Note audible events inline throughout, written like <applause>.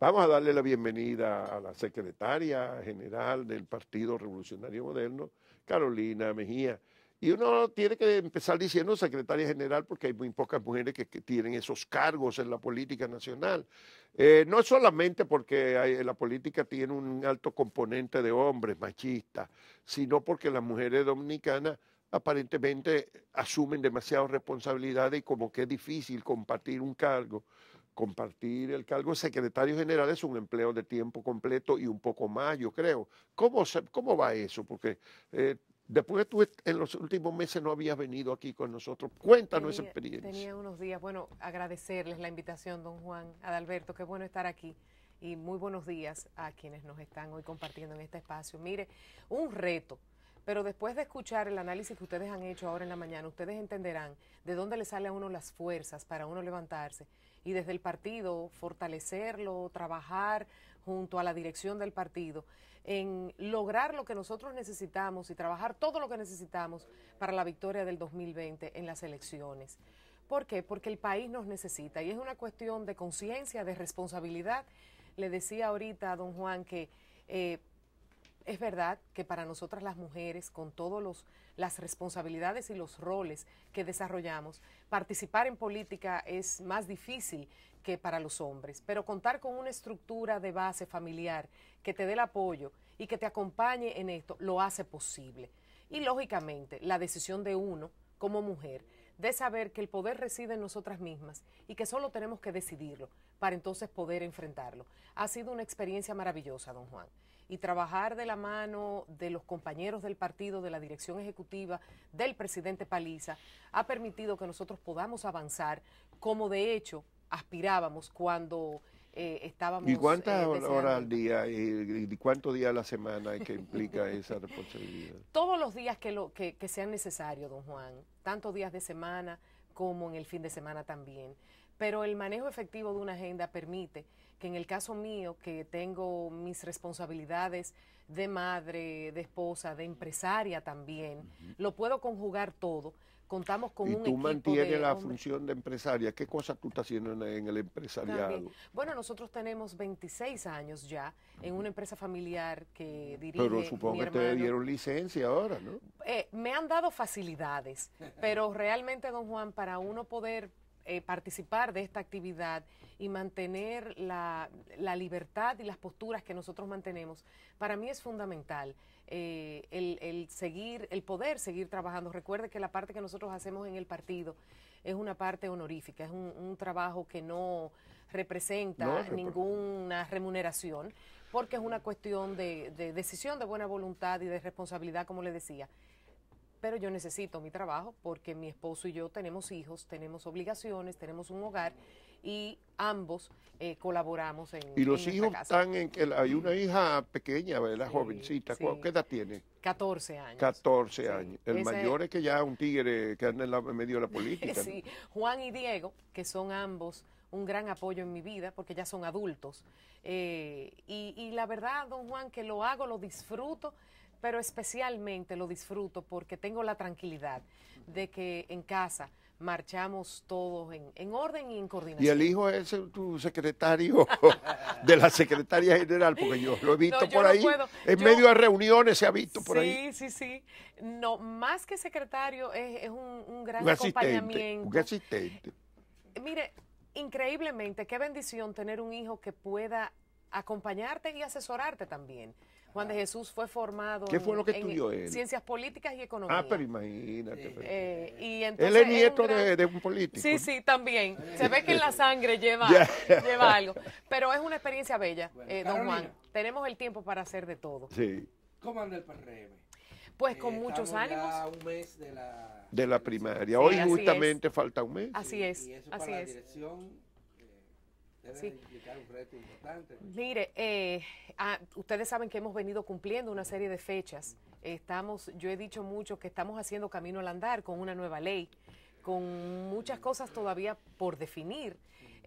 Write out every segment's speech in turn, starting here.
Vamos a darle la bienvenida a la secretaria general del Partido Revolucionario Moderno, Carolina Mejía. Y uno tiene que empezar diciendo secretaria general porque hay muy pocas mujeres que, tienen esos cargos en la política nacional. Eh, no solamente porque la política tiene un alto componente de hombres machistas, sino porque las mujeres dominicanas aparentemente asumen demasiadas responsabilidades y como que es difícil compartir un cargo compartir el cargo de secretario general es un empleo de tiempo completo y un poco más, yo creo. ¿Cómo, se, cómo va eso? Porque eh, después tú en los últimos meses no habías venido aquí con nosotros. Cuéntanos esa experiencia. Tenía unos días, bueno, agradecerles la invitación, don Juan, Adalberto, qué bueno estar aquí. Y muy buenos días a quienes nos están hoy compartiendo en este espacio. Mire, un reto. Pero después de escuchar el análisis que ustedes han hecho ahora en la mañana, ustedes entenderán de dónde le sale a uno las fuerzas para uno levantarse, y desde el partido fortalecerlo, trabajar junto a la dirección del partido en lograr lo que nosotros necesitamos y trabajar todo lo que necesitamos para la victoria del 2020 en las elecciones. ¿Por qué? Porque el país nos necesita y es una cuestión de conciencia, de responsabilidad. Le decía ahorita a don Juan que eh, es verdad que para nosotras las mujeres, con todas las responsabilidades y los roles que desarrollamos, participar en política es más difícil que para los hombres, pero contar con una estructura de base familiar que te dé el apoyo y que te acompañe en esto lo hace posible. Y lógicamente, la decisión de uno como mujer de saber que el poder reside en nosotras mismas y que solo tenemos que decidirlo para entonces poder enfrentarlo. Ha sido una experiencia maravillosa, don Juan y trabajar de la mano de los compañeros del partido, de la dirección ejecutiva, del presidente Paliza, ha permitido que nosotros podamos avanzar como de hecho aspirábamos cuando eh, estábamos... ¿Y cuántas eh, horas al día y, cuántos días a la semana que implica <laughs> esa responsabilidad? Todos los días que, lo, que, sean necesarios, don Juan, tanto días de semana como en el fin de semana también pero el manejo efectivo de una agenda permite que en el caso mío, que tengo mis responsabilidades de madre, de esposa, de empresaria también, lo puedo conjugar todo. Contamos con un tú mantienes la función de empresaria. ¿Qué cosas tú estás haciendo en, el empresariado? Bueno, nosotros tenemos 26 años ya en una empresa familiar que dirige. Pero supongo que te dieron licencia ahora, ¿no? Eh, me han dado facilidades, <laughs> pero realmente, don Juan, para uno poder eh, participar de esta actividad y mantener la, libertad y las posturas que nosotros mantenemos, para mí es fundamental eh, el, el, seguir, el poder seguir trabajando. Recuerde que la parte que nosotros hacemos en el partido es una parte honorífica, es un, trabajo que no representa ninguna remuneración, porque es una cuestión de, de decisión de buena voluntad y de responsabilidad, como le decía pero yo necesito mi trabajo porque mi esposo y yo tenemos hijos, tenemos obligaciones, tenemos un hogar y ambos eh, colaboramos en Y los hijos están en que hay una hija pequeña, ¿verdad? Jovencita, ¿qué edad tiene? 14 años. 14 años. El mayor es que ya un tigre que anda en, medio de la política. <laughs> sí, Juan y Diego, que son ambos un gran apoyo en mi vida porque ya son adultos. Eh, y, y la verdad, don Juan, que lo hago, lo disfruto pero especialmente lo disfruto porque tengo la tranquilidad de que en casa marchamos todos en, orden y en coordinación. Y el hijo es tu secretario <laughs> de la secretaria general, porque yo lo he visto por ahí. en medio de reuniones se ha visto por ahí. Sí, sí, sí. No, más que secretario es, un, un, gran un acompañamiento. Un asistente. Mire, increíblemente, qué bendición tener un hijo que pueda acompañarte y asesorarte también. Juan de Jesús fue formado ¿Qué fue lo que en, estudió Ciencias políticas y economía. Ah, pero imagínate. Eh, él es nieto de, un político. Sí, sí, también. Se ve que en la sangre lleva, <laughs> algo. Pero es una experiencia bella, eh, don Juan. Tenemos el tiempo para hacer de todo. Sí. ¿Cómo anda el PRM? Pues eh, con muchos ánimos. Ya un mes de la, primaria. Hoy justamente falta un mes. Así es. así es. Mire, eh, ah, ustedes saben que hemos venido cumpliendo una serie de fechas. Estamos, yo he dicho mucho que estamos haciendo camino al andar con una nueva ley, con muchas cosas todavía por definir.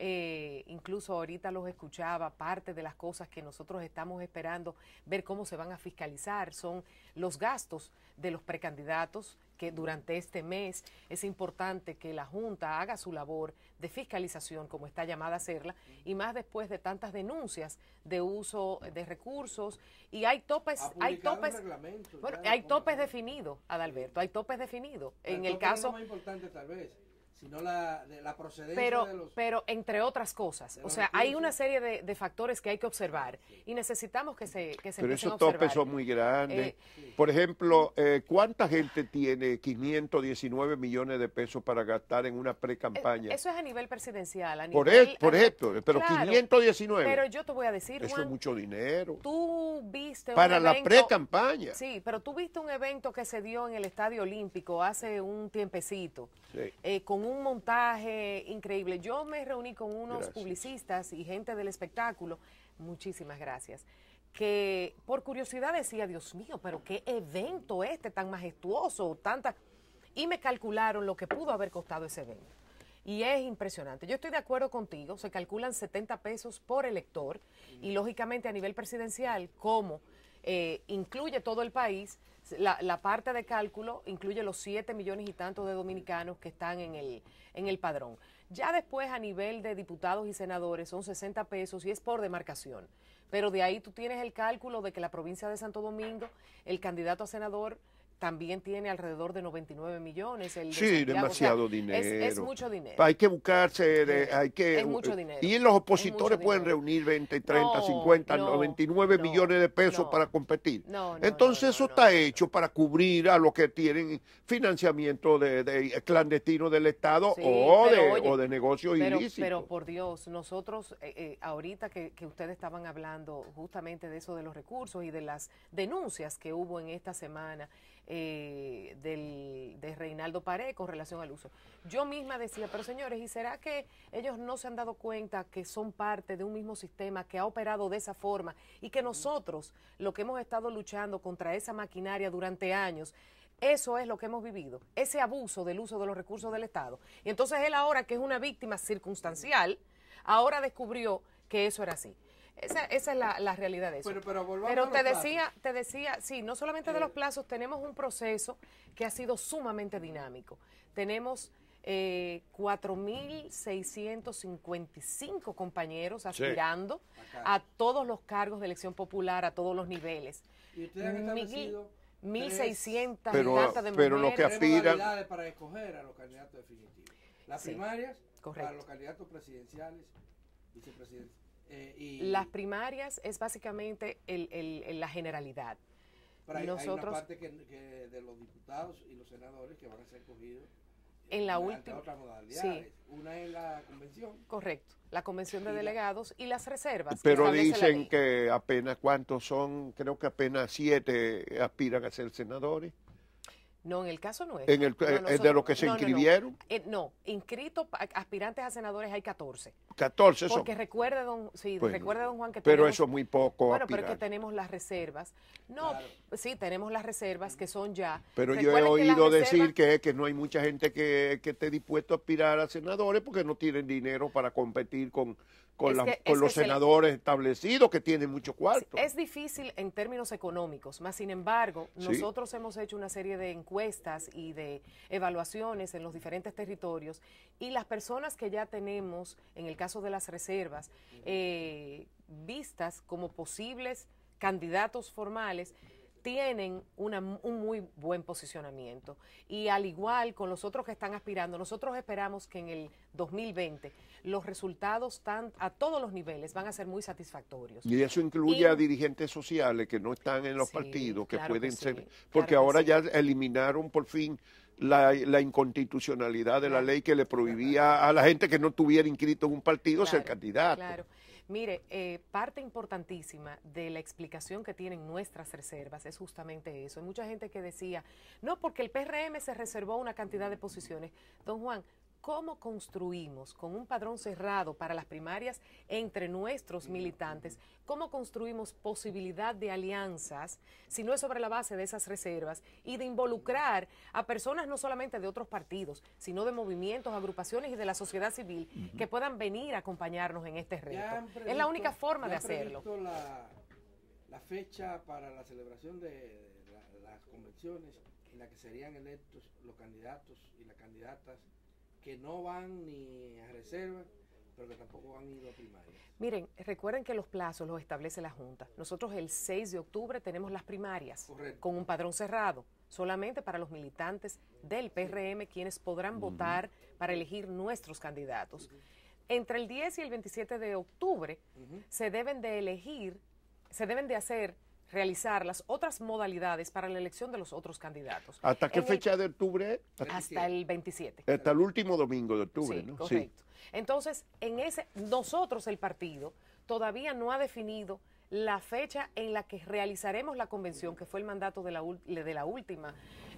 Eh, incluso ahorita los escuchaba, parte de las cosas que nosotros estamos esperando, ver cómo se van a fiscalizar, son los gastos de los precandidatos que durante este mes es importante que la Junta haga su labor de fiscalización, como está llamada a hacerla, y más después de tantas denuncias de uso de recursos. Y hay topes, hay topes, hay topes definidos, Adalberto, hay topes definidos. En el, caso... importante tal vez sino la, procedencia pero, de los... Pero entre otras cosas, o sea, hay una serie de, factores que hay que observar y necesitamos que se que Pero esos topes son muy grandes. Eh, por ejemplo, eh, ¿cuánta gente tiene 519 millones de pesos para gastar en una pre-campaña? Eh, eso es a nivel presidencial. A nivel, e, por, es, por esto, pero 519. Pero yo te voy a decir, Eso es mucho dinero. Tú viste Para la pre-campaña. Sí, pero tú viste un evento que se dio en el Estadio Olímpico hace un tiempecito sí. con un un montaje increíble. Yo me reuní con unos publicistas y gente del espectáculo, muchísimas gracias, que por curiosidad decía, Dios mío, pero qué evento este tan majestuoso, tanta... Y me calcularon lo que pudo haber costado ese evento. Y es impresionante. Yo estoy de acuerdo contigo, se calculan 70 pesos por elector y lógicamente a nivel presidencial, como eh, incluye todo el país, la, parte de cálculo incluye los 7 millones y tantos de dominicanos que están en el, en el padrón. Ya después a nivel de diputados y senadores son 60 pesos y es por demarcación. Pero de ahí tú tienes el cálculo de que la provincia de Santo Domingo, el candidato a senador también tiene alrededor de 99 millones. El sí, demasiado dinero. Es, mucho dinero. Hay que buscarse, hay que... Es mucho Y los opositores pueden reunir 20, 30, 50, 99 millones de pesos para competir. Entonces eso está hecho para cubrir a los que tienen financiamiento de, eh, clandestino del Estado o, de, o de negocios pero, Pero por Dios, nosotros eh, eh, ahorita que, que ustedes estaban hablando justamente de eso de los recursos y de las denuncias que hubo en esta semana, eh, del, de Reinaldo Paré con relación al uso. Yo misma decía, pero señores, ¿y será que ellos no se han dado cuenta que son parte de un mismo sistema que ha operado de esa forma y que nosotros, lo que hemos estado luchando contra esa maquinaria durante años, eso es lo que hemos vivido, ese abuso del uso de los recursos del Estado. Y entonces él ahora, que es una víctima circunstancial, ahora descubrió que eso era así. Esa, es la, realidad de eso. Pero, te, decía, te decía, sí, no solamente de los plazos, tenemos un proceso que ha sido sumamente dinámico. Tenemos eh, 4.655 compañeros aspirando a todos los cargos de elección popular, a todos los niveles. ¿Y ustedes han establecido 1.600 pero, de lo que aspiran... para escoger a los candidatos definitivos. Las primarias para los candidatos presidenciales, vicepresidentes eh, las primarias es básicamente la generalidad. Nosotros, parte de los diputados y los senadores que van a ser cogidos en la última. Sí. Una es la convención. Correcto, la convención de delegados y las reservas. Pero dicen que apenas cuántos son, creo que apenas siete aspiran a ser senadores. No, en el caso es. En el, eh, de los que se inscribieron. Eh, no, inscritos aspirantes a senadores hay 14. 14 eso Porque recuerda don, pues, recuerda, don Juan, que Pero eso es muy poco. Bueno, pero que tenemos las reservas. No, sí, tenemos las reservas que son ya. Pero yo he oído decir que, que no hay mucha gente que, que esté dispuesto a aspirar a senadores porque no tienen dinero para competir con, con, los senadores establecidos que tienen mucho cuarto. Es difícil en términos económicos, más sin embargo, nosotros hemos hecho una serie de encuestas y de evaluaciones en los diferentes territorios y las personas que ya tenemos en el caso de las reservas, eh, vistas como posibles candidatos formales tienen un muy buen posicionamiento. Y al igual con los otros que están aspirando, nosotros esperamos que en el 2020 los resultados tan, a todos los niveles van a ser muy satisfactorios. Y eso incluye a dirigentes sociales que no están en los partidos, que pueden ser, porque ahora ya eliminaron por fin la, inconstitucionalidad de la ley que le prohibía a la gente que no tuviera inscrito en un partido ser candidato. Mire, eh, parte importantísima de la explicación que tienen nuestras reservas es justamente eso. Hay mucha gente que decía, no, porque el PRM se reservó una cantidad de posiciones. Don Juan, cómo construimos con un padrón cerrado para las primarias entre nuestros militantes, cómo construimos posibilidad de alianzas, si no es sobre la base de esas reservas, y de involucrar a personas no solamente de otros partidos, sino de movimientos, agrupaciones y de la sociedad civil que puedan venir a acompañarnos en este reto. es la única forma de hacerlo. La, la, fecha para la celebración de las convenciones en la que serían electos los candidatos y las candidatas que no van ni a reserva, pero que tampoco han ido a primarias. Miren, recuerden que los plazos los establece la Junta. Nosotros el 6 de octubre tenemos las primarias con un padrón cerrado, solamente para los militantes del PRM, quienes podrán votar para elegir nuestros candidatos. Entre el 10 y el 27 de octubre se deben de elegir, se deben de hacer realizar las otras modalidades para la elección de los otros candidatos. ¿Hasta qué fecha de octubre? Hasta, el 27. Hasta el último domingo de octubre, Correcto. Entonces, en ese, nosotros, el partido, todavía no ha definido la fecha en la que realizaremos la convención, que fue el mandato de la, de la última,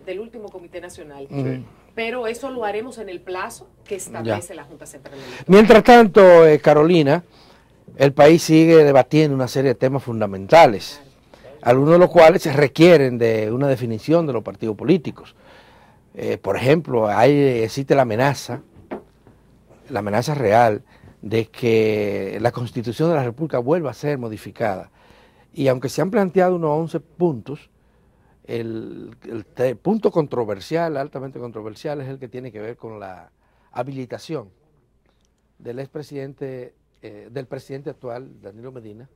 del último Comité Nacional. Pero eso lo haremos en el plazo que establece la Junta Central. Mientras tanto, eh, Carolina, el país sigue debatiendo una serie de temas fundamentales algunos de los cuales se requieren de una definición de los partidos políticos. Eh, por ejemplo, existe la amenaza, la amenaza real, de que la constitución de la República vuelva a ser modificada. Y aunque se han planteado unos 11 puntos, el, punto controversial, altamente controversial, es el que tiene que ver con la habilitación del expresidente, eh, del presidente actual, Danilo Medina,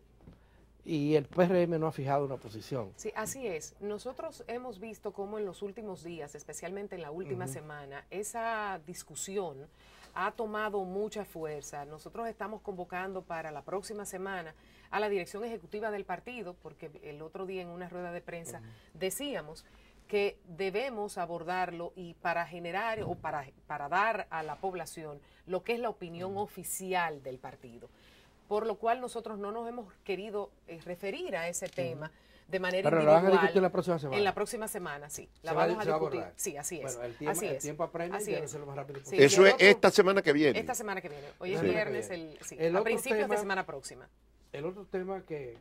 y el PRM no ha fijado una posición. Sí, así es. Nosotros hemos visto cómo en los últimos días, especialmente en la última semana, esa discusión ha tomado mucha fuerza. Nosotros estamos convocando para la próxima semana a la dirección ejecutiva del partido, porque el otro día en una rueda de prensa decíamos que debemos abordarlo y para generar o para, para dar a la población lo que es la opinión oficial del partido por lo cual nosotros no nos hemos querido eh, referir a ese tema de manera Pero individual. Pero lo a discutir la próxima semana. En la próxima semana, sí. La se vamos a discutir. sí, así es. Bueno, el tiempo, así es. aprende y lo más rápido Eso es esta semana que viene. Esta semana que viene. Hoy es viernes, el, a principios de semana próxima. El otro tema que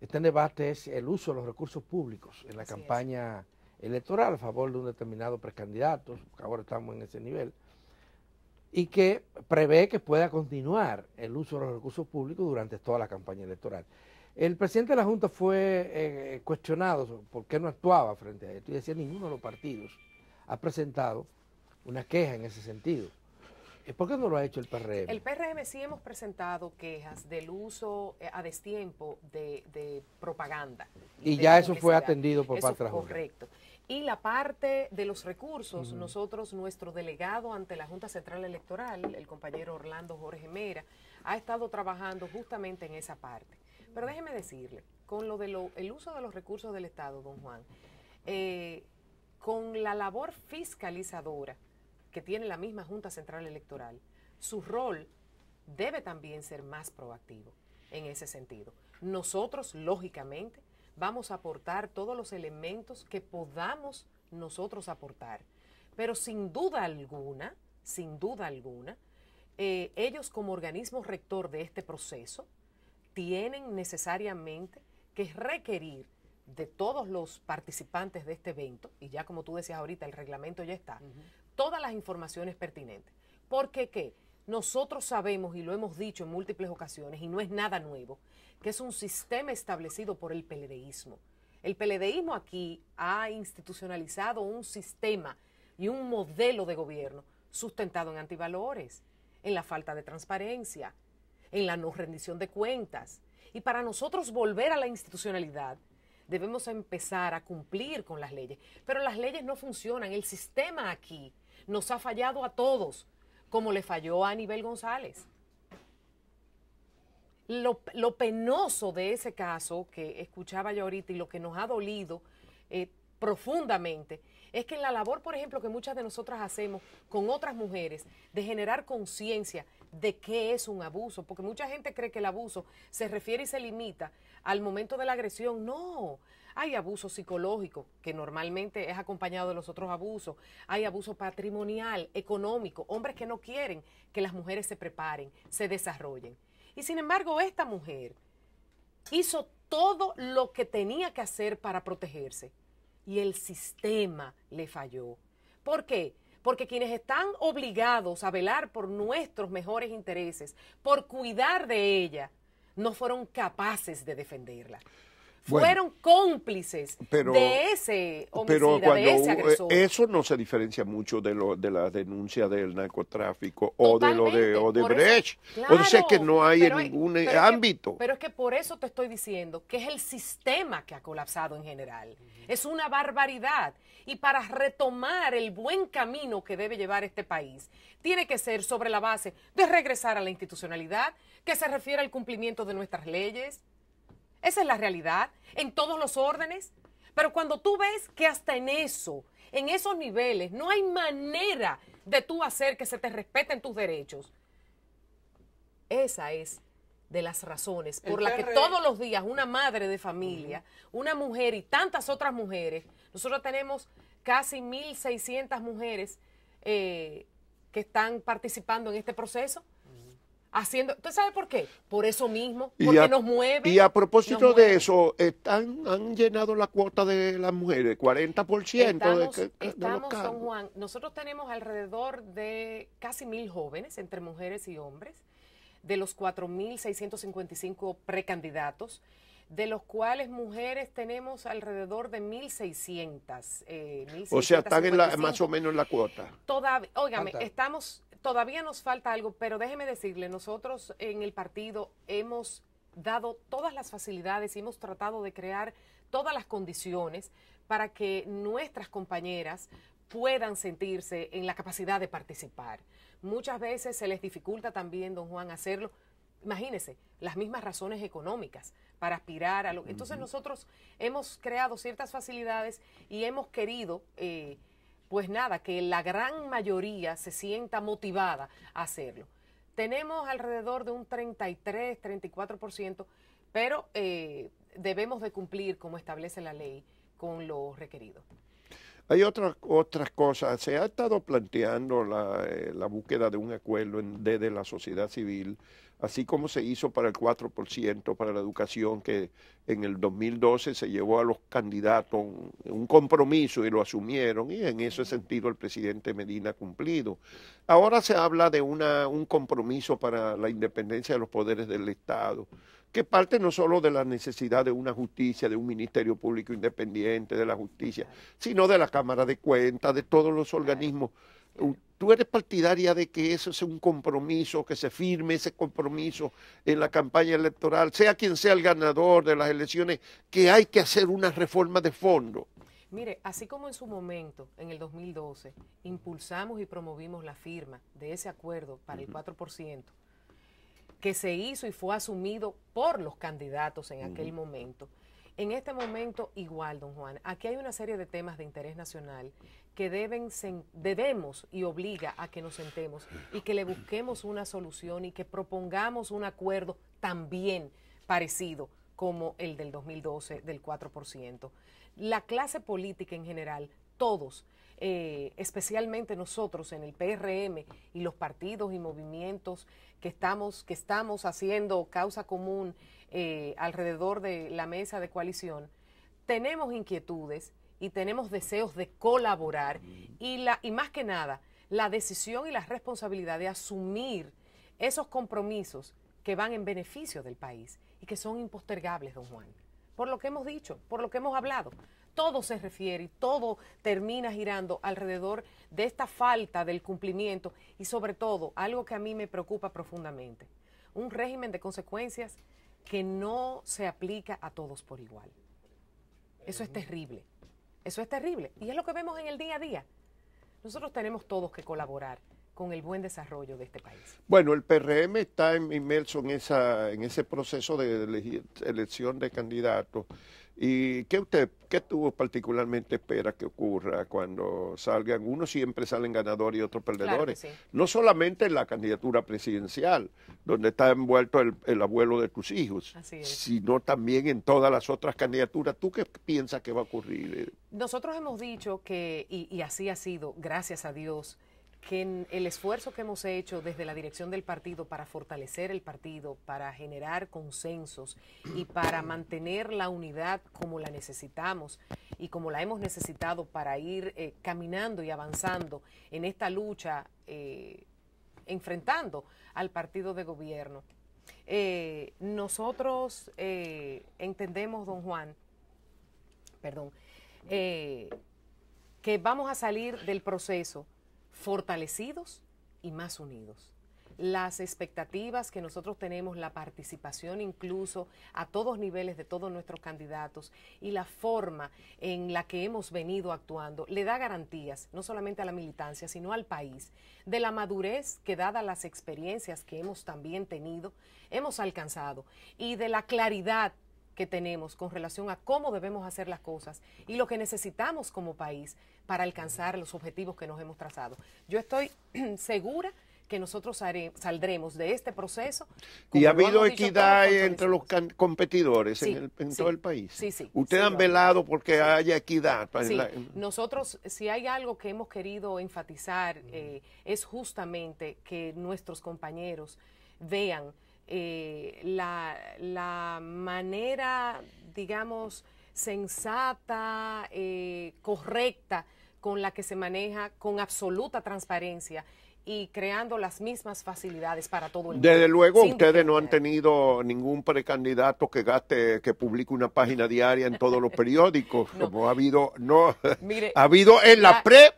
está en debate es el uso de los recursos públicos en la campaña electoral a favor de un determinado precandidato. Ahora estamos en ese nivel y que prevé que pueda continuar el uso de los recursos públicos durante toda la campaña electoral. El presidente de la Junta fue eh, cuestionado por qué no actuaba frente a esto y decía ninguno de los partidos ha presentado una queja en ese sentido. Eh, ¿Por qué no lo ha hecho el PRM? El PRM sí hemos presentado quejas del uso eh, a destiempo de, propaganda. Y, ya eso fue atendido por parte de la Junta. Correcto. Y la parte de los recursos, nosotros, nuestro delegado ante la Junta Central Electoral, el compañero Orlando Jorge Mera, ha estado trabajando justamente en esa parte. Pero déjeme decirle, con lo del uso de los recursos del Estado, don Juan, eh, con la labor fiscalizadora que tiene la misma Junta Central Electoral, su rol debe también ser más proactivo en ese sentido. Nosotros, lógicamente, vamos a aportar todos los elementos que podamos nosotros aportar. Pero sin duda alguna, sin duda alguna, eh, ellos como organismo rector de este proceso tienen necesariamente que requerir de todos los participantes de este evento, y ya como tú decías ahorita, el reglamento ya está, todas las informaciones pertinentes. Porque qué? Nosotros sabemos, y lo hemos dicho en múltiples ocasiones, y no es nada nuevo, que es un sistema establecido por el peledeísmo. El peledeísmo aquí ha institucionalizado un sistema y un modelo de gobierno sustentado en antivalores, en la falta de transparencia, en la no rendición de cuentas. Y para nosotros volver a la institucionalidad, debemos empezar a cumplir con las leyes. Pero las leyes no funcionan, el sistema aquí nos ha fallado a todos como le falló a Anibel González. Lo, penoso de ese caso que escuchaba yo ahorita y lo que nos ha dolido eh, profundamente es que en la labor, por ejemplo, que muchas de nosotras hacemos con otras mujeres, de generar conciencia de qué es un abuso, porque mucha gente cree que el abuso se refiere y se limita al momento de la agresión. No, hay abuso psicológico, que normalmente es acompañado de los otros abusos. Hay abuso patrimonial, económico, hombres que no quieren que las mujeres se preparen, se desarrollen. Y sin embargo, esta mujer hizo todo lo que tenía que hacer para protegerse. Y el sistema le falló. ¿Por qué? Porque quienes están obligados a velar por nuestros mejores intereses, por cuidar de ella, no fueron capaces de defenderla fueron cómplices de ese homicida, pero de ese eh, agresor. Eso no se diferencia mucho de, lo, de la denuncia del narcotráfico o de lo de Odebrecht. o sea que no hay en ningún ámbito. pero es que por eso te estoy diciendo que es el sistema que ha colapsado en general. Es una barbaridad. Y para retomar el buen camino que debe llevar este país, tiene que ser sobre la base de regresar a la institucionalidad, que se refiere al cumplimiento de nuestras leyes, esa es la realidad, en todos los órdenes. Pero cuando tú ves que hasta en eso, en esos niveles, no hay manera de tú hacer que se te respeten tus derechos, esa es de las razones por las que todos los días una madre de familia, una mujer y tantas otras mujeres, nosotros tenemos casi 1.600 mujeres eh, que están participando en este proceso haciendo. ¿tú sabes por qué? Por eso mismo, porque nos mueve. Y a propósito de eso, están, han llenado la cuota de las mujeres, 40% estamos, de, que, estamos, Don Juan, nosotros tenemos alrededor de casi mil jóvenes, entre mujeres y hombres, de los 4.655 precandidatos de los cuales mujeres tenemos alrededor de 1.600. Eh, o sea, están en la, más o menos en la cuota. Todavía, óigame, estamos Todavía nos falta algo, pero déjeme decirle, nosotros en el partido hemos dado todas las facilidades y hemos tratado de crear todas las condiciones para que nuestras compañeras puedan sentirse en la capacidad de participar. Muchas veces se les dificulta también, don Juan, hacerlo. Imagínense, las mismas razones económicas para aspirar a lo... Entonces nosotros hemos creado ciertas facilidades y hemos querido... Eh, pues nada, que la gran mayoría se sienta motivada a hacerlo. Tenemos alrededor de un 33, 34%, pero eh, debemos de cumplir, como establece la ley, con lo requerido. Hay otras otras cosas. Se ha estado planteando la, eh, búsqueda de un acuerdo desde la sociedad civil, así como se hizo para el 4% para la educación, que en el 2012 se llevó a los candidatos un, compromiso y lo asumieron, y en ese sentido el presidente Medina ha cumplido. Ahora se habla de un compromiso para la independencia de los poderes del Estado que parte no solo de la necesidad de una justicia, de un Ministerio Público Independiente, de la justicia, sino de la Cámara de Cuentas, de todos los organismos. ¿Tú eres partidaria de que eso sea un compromiso, que se firme ese compromiso en la campaña electoral, sea quien sea el ganador de las elecciones, que hay que hacer una reforma de fondo? Mire, así como en su momento, en el 2012, impulsamos y promovimos la firma de ese acuerdo para el 4%, que se hizo y fue asumido por los candidatos en aquel momento. En este momento igual, don Juan, aquí hay una serie de temas de interés nacional que deben, debemos y obliga a que nos sentemos y que le busquemos una solución y que propongamos un acuerdo también parecido como el del 2012 del 4%. La clase política en general, todos, eh, especialmente nosotros en el PRM y los partidos y movimientos que estamos, que estamos haciendo causa común eh, alrededor de la mesa de coalición, tenemos inquietudes y tenemos deseos de colaborar y, la, y más que nada la decisión y la responsabilidad de asumir esos compromisos que van en beneficio del país y que son impostergables, don Juan por lo que hemos dicho, por lo que hemos hablado. Todo se refiere y todo termina girando alrededor de esta falta del cumplimiento y sobre todo algo que a mí me preocupa profundamente, un régimen de consecuencias que no se aplica a todos por igual. Eso es terrible, eso es terrible y es lo que vemos en el día a día. Nosotros tenemos todos que colaborar con el buen desarrollo de este país? Bueno, el PRM está inmerso en, en ese proceso de elección de candidatos. ¿Y qué usted, qué tú particularmente espera que ocurra cuando salgan? Unos siempre salen ganadores y otros perdedores. No solamente en la candidatura presidencial, donde está envuelto el, abuelo de tus hijos, sino también en todas las otras candidaturas. ¿Tú qué piensas que va a ocurrir? Nosotros hemos dicho que, y así ha sido, gracias a Dios, que el esfuerzo que hemos hecho desde la dirección del partido para fortalecer el partido, para generar consensos y para mantener la unidad como la necesitamos y como la hemos necesitado para ir eh, caminando y avanzando en esta lucha, eh, enfrentando al partido de gobierno. Eh, nosotros entendemos, don Juan, perdón, que vamos a salir del proceso fortalecidos y más unidos. Las expectativas que nosotros tenemos, la participación incluso a todos niveles de todos nuestros candidatos y la forma en la que hemos venido actuando le da garantías, no solamente a la militancia, sino al país, de la madurez que dadas las experiencias que hemos también tenido, hemos alcanzado y de la claridad que tenemos con relación a cómo debemos hacer las cosas y lo que necesitamos como país para alcanzar los objetivos que nos hemos trazado. Yo estoy <clears throat> segura que nosotros saldremos de este proceso. Y ha habido equidad entre los competidores en, en todo el país. Sí, sí. Ustedes han velado porque haya equidad. Sí, Nosotros, si hay algo que hemos querido enfatizar, eh, es justamente que nuestros compañeros vean eh, la, la, manera, digamos, sensata, eh, correcta con la que se maneja con absoluta transparencia y creando las mismas facilidades para todo el mundo. Desde luego, ustedes no han tenido ningún precandidato que gaste, que publique una página diaria en todos los <laughs> periódicos, como ha habido, no, <laughs> ha habido en la, la pre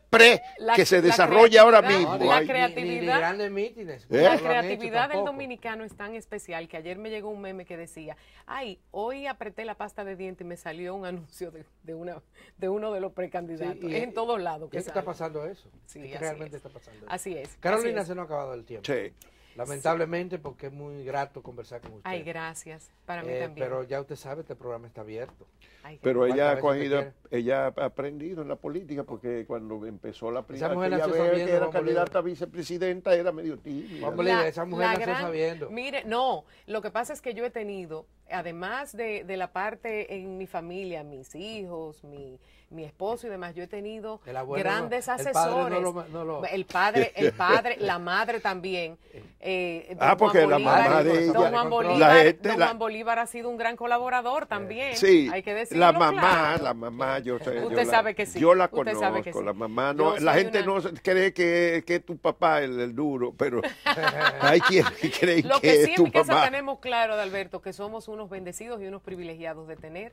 que se desarrolla ahora mismo. La creatividad, ¿Eh? la creatividad del dominicano es tan especial que ayer me llegó un meme que decía, "Ay, hoy apreté la pasta de diente y me salió un anuncio de, de una de uno de los precandidatos." en todos lados ¿qué está pasando eso. Sí, realmente está pasando. Así es. Carolina se nos ha acabado el tiempo. Sí. Lamentablemente, porque es muy grato conversar con usted. Ay, gracias. Para mí eh, también. Pero ya usted sabe, este programa está abierto. pero ella ha, cogido, ella ha aprendido en la política, porque cuando empezó la primera ella era candidata a vicepresidenta, era medio tímida. esa mujer la nació sabiendo. Mire, no, lo que pasa es que yo he tenido además de, de, la parte en mi familia, mis hijos, mi, mi esposo y demás, yo he tenido grandes asesores. El padre, <laughs> El, padre la madre también. Eh, ah, porque la mamá de Don Juan, Bolívar, ha sido un gran colaborador también. Sí, hay que decirlo. La mamá, la mamá, yo sé. Usted sabe que sí. Yo la conozco, la mamá. No, la gente no cree que, que tu papá el, duro, pero <laughs> hay quien cree que, sí es tu que mamá. tenemos claro, Alberto, que somos un unos bendecidos y unos privilegiados de tener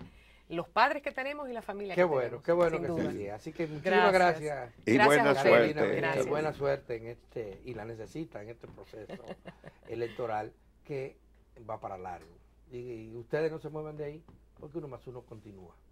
los padres que tenemos y la familia que bueno, tenemos. Qué bueno, qué bueno que Así que muchísimas gracias. Y buena suerte. Y buena suerte en este, y la necesita en este proceso <laughs> electoral que va para largo. Y, y ustedes no se mueven de ahí porque uno más uno continúa.